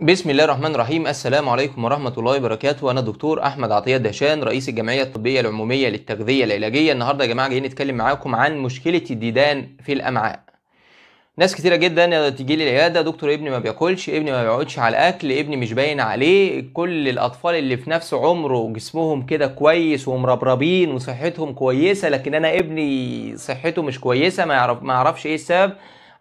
بسم الله الرحمن الرحيم السلام عليكم ورحمة الله وبركاته أنا الدكتور أحمد عطية دهشان رئيس الجمعية الطبية العمومية للتغذية العلاجية النهاردة يا جماعة جايين نتكلم معاكم عن مشكلة الديدان في الأمعاء ناس كتيرة جدا تيجي لي العيادة دكتور ابني ما بياكلش ابني ما بيقعدش على الأكل ابني مش باين عليه كل الأطفال اللي في نفس عمره جسمهم كده كويس ومربربين وصحتهم كويسة لكن أنا ابني صحته مش كويسة ما يعرف ما يعرفش إيه السبب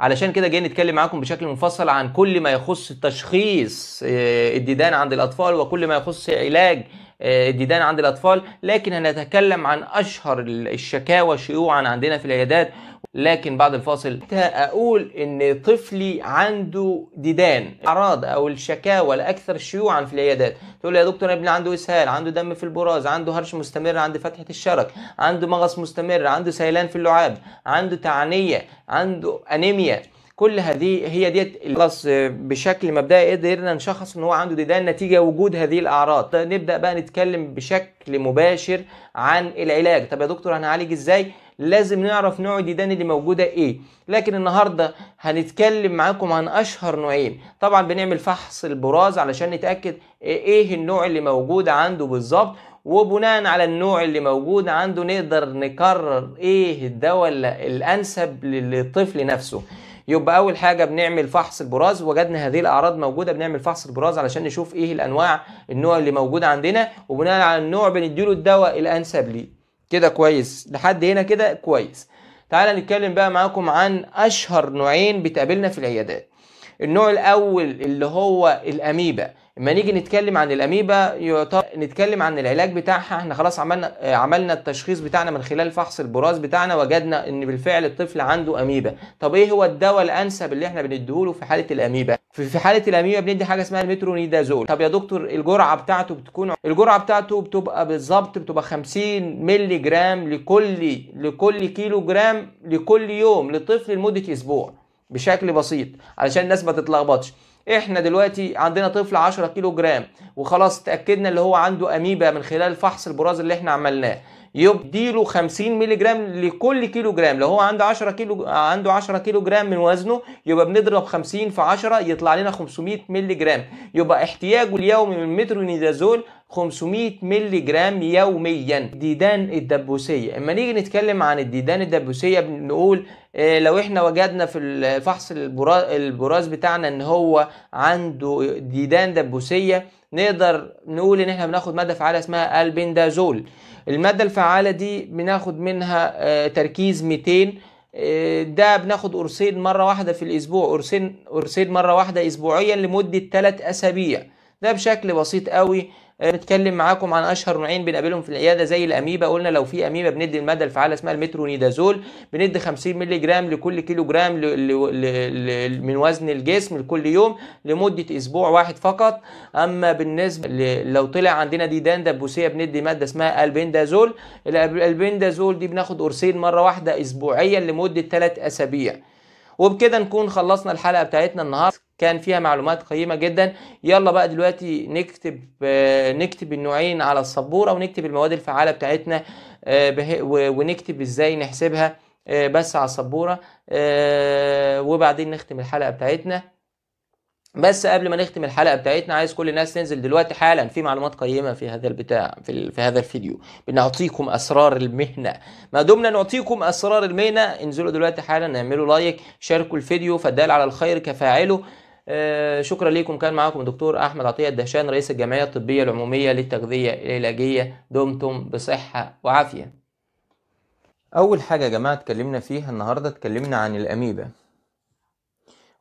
علشان كده جاي نتكلم معاكم بشكل مفصل عن كل ما يخص تشخيص آه، الديدان عند الاطفال وكل ما يخص علاج آه، الديدان عند الأطفال لكن هنتكلم عن أشهر الشكاوى شيوعا عندنا في العيادات لكن بعد الفاصل أقول إن طفلي عنده ديدان الأعراض أو الشكاوى الأكثر شيوعا في العيادات تقول يا دكتور ابني عنده إسهال عنده دم في البراز عنده هرش مستمر عند فتحة الشرج عنده مغص مستمر عنده سيلان في اللعاب عنده تعنية عنده أنيميا كل هذه هي ديت خلاص آه، بشكل مبدئي قدرنا نشخص ان هو عنده ديدان نتيجه وجود هذه الاعراض طيب نبدا بقى نتكلم بشكل مباشر عن العلاج طب يا دكتور هنعالج ازاي لازم نعرف نوع الديدان اللي موجوده ايه لكن النهارده هنتكلم معاكم عن اشهر نوعين طبعا بنعمل فحص البراز علشان نتاكد ايه النوع اللي موجود عنده بالظبط وبناء على النوع اللي موجود عنده نقدر نقرر ايه الدواء الانسب للطفل نفسه يبقى اول حاجه بنعمل فحص البراز وجدنا هذه الاعراض موجوده بنعمل فحص البراز علشان نشوف ايه الانواع النوع اللي موجود عندنا وبناء على النوع بنديله الدواء الانسب ليه كده كويس لحد هنا كده كويس تعالى نتكلم بقى معاكم عن اشهر نوعين بتقابلنا في العيادات النوع الاول اللي هو الاميبا لما نيجي نتكلم عن الاميبا يعتبر نتكلم عن العلاج بتاعها احنا خلاص عملنا آه، عملنا التشخيص بتاعنا من خلال فحص البراز بتاعنا وجدنا ان بالفعل الطفل عنده اميبا طب ايه هو الدواء الانسب اللي احنا بنديهوله في حاله الاميبا في حاله الاميبا بندي حاجه اسمها المترونيدازول طب يا دكتور الجرعه بتاعته بتكون الجرعه بتاعته بتبقى بالظبط بتبقى 50 مللي جرام لكل لكل كيلو جرام لكل يوم لطفل لمده اسبوع بشكل بسيط علشان الناس ما تتلخبطش احنا دلوقتي عندنا طفل 10 كيلو جرام وخلاص اتاكدنا اللي هو عنده اميبا من خلال فحص البراز اللي احنا عملناه يديله 50 مللي جرام لكل كيلو جرام لو هو عنده 10 كيلو عنده 10 كيلو جرام من وزنه يبقى بنضرب 50 في 10 يطلع لنا 500 مللي جرام يبقى احتياجه اليومي من مترونيدازول 500 مللي جرام يوميا ديدان الدبوسيه اما نيجي نتكلم عن الديدان الدبوسيه بنقول آه، لو احنا وجدنا في الفحص البراز بتاعنا ان هو عنده ديدان دبوسيه نقدر نقول ان احنا بناخد ماده فعاله اسمها البندازول الماده الفعاله دي بناخد منها آه، تركيز 200 آه، ده بناخد قرصين مره واحده في الاسبوع قرصين قرصين مره واحده اسبوعيا لمده 3 اسابيع ده بشكل بسيط قوي نتكلم معاكم عن اشهر نوعين بنقابلهم في العياده زي الاميبا قلنا لو في اميبا بندي الماده الفعاله اسمها المترونيدازول بندي 50 مللي جرام لكل كيلو جرام ل... ل... ل... من وزن الجسم لكل يوم لمده اسبوع واحد فقط اما بالنسبه ل... لو طلع عندنا ديدان دبوسيه بندي ماده اسمها البندازول البندازول دي بناخد قرصين مره واحده اسبوعيا لمده 3 اسابيع وبكده نكون خلصنا الحلقه بتاعتنا النهارده كان فيها معلومات قيمة جدا يلا بقى دلوقتي نكتب آه، نكتب النوعين على السبورة ونكتب المواد الفعالة بتاعتنا آه، ونكتب ازاي نحسبها آه، بس على السبورة وبعدين نختم الحلقة بتاعتنا بس قبل ما نختم الحلقه بتاعتنا عايز كل الناس تنزل دلوقتي حالا في معلومات قيمه في هذا البتاع في, في هذا الفيديو بنعطيكم اسرار المهنه ما دمنا نعطيكم اسرار المهنه انزلوا دلوقتي حالا اعملوا لايك شاركوا الفيديو فدال على الخير كفاعله آه، شكرا لكم كان معاكم الدكتور احمد عطيه الدهشان رئيس الجمعيه الطبيه العموميه للتغذيه العلاجيه دمتم بصحه وعافيه اول حاجه يا جماعه اتكلمنا فيها النهارده اتكلمنا عن الاميبا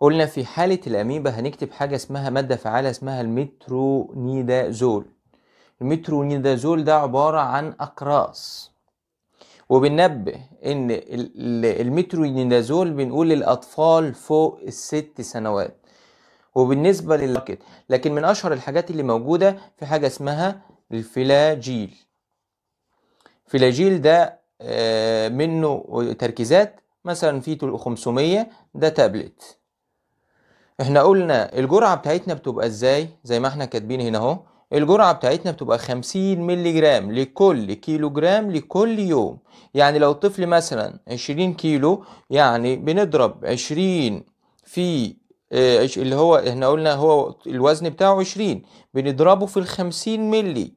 قلنا في حاله الاميبا هنكتب حاجه اسمها ماده فعاله اسمها المترونيدازول المترونيدازول ده عباره عن اقراص وبننبه ان المترونيدازول بنقول للاطفال فوق الست سنوات وبالنسبة للاكت لكن من أشهر الحاجات اللي موجودة في حاجة اسمها الفلاجيل فلاجيل ده آه، منه تركيزات مثلا في 500 ده تابلت احنا قلنا الجرعة بتاعتنا بتبقى ازاي زي ما احنا كاتبين هنا اهو الجرعة بتاعتنا بتبقى 50 ميلي جرام لكل كيلو جرام لكل يوم يعني لو الطفل مثلا 20 كيلو يعني بنضرب 20 في آه، اللي هو احنا قلنا هو الوزن بتاعه 20 بنضربه في ال 50 مللي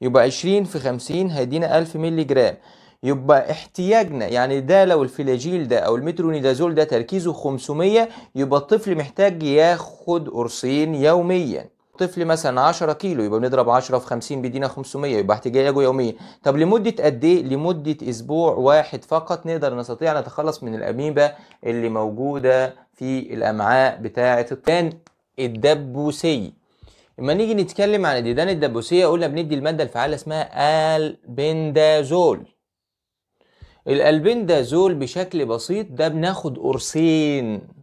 يبقى 20 في 50 هيدينا 1000 مللي جرام يبقى احتياجنا يعني ده لو الفلاجيل ده او المترونيدازول ده تركيزه 500 يبقى الطفل محتاج ياخد قرصين يوميا طفل مثلا 10 كيلو يبقى بنضرب 10 في 50 بيدينا 500 يبقى احتياجه يوميا طب لمده قد ايه لمده اسبوع واحد فقط نقدر نستطيع نتخلص من الاميبا اللي موجوده في الامعاء بتاعه الطفل الدبوسي اما نيجي نتكلم عن الديدان الدبوسيه قلنا بندي الماده الفعاله اسمها البندازول الالبندازول بشكل بسيط ده بناخد قرصين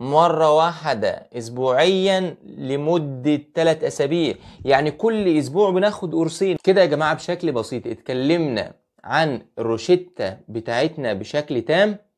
مرة واحدة أسبوعيا لمدة ثلاث أسابيع يعني كل أسبوع بناخد قرصين كده يا جماعة بشكل بسيط اتكلمنا عن الروشتة بتاعتنا بشكل تام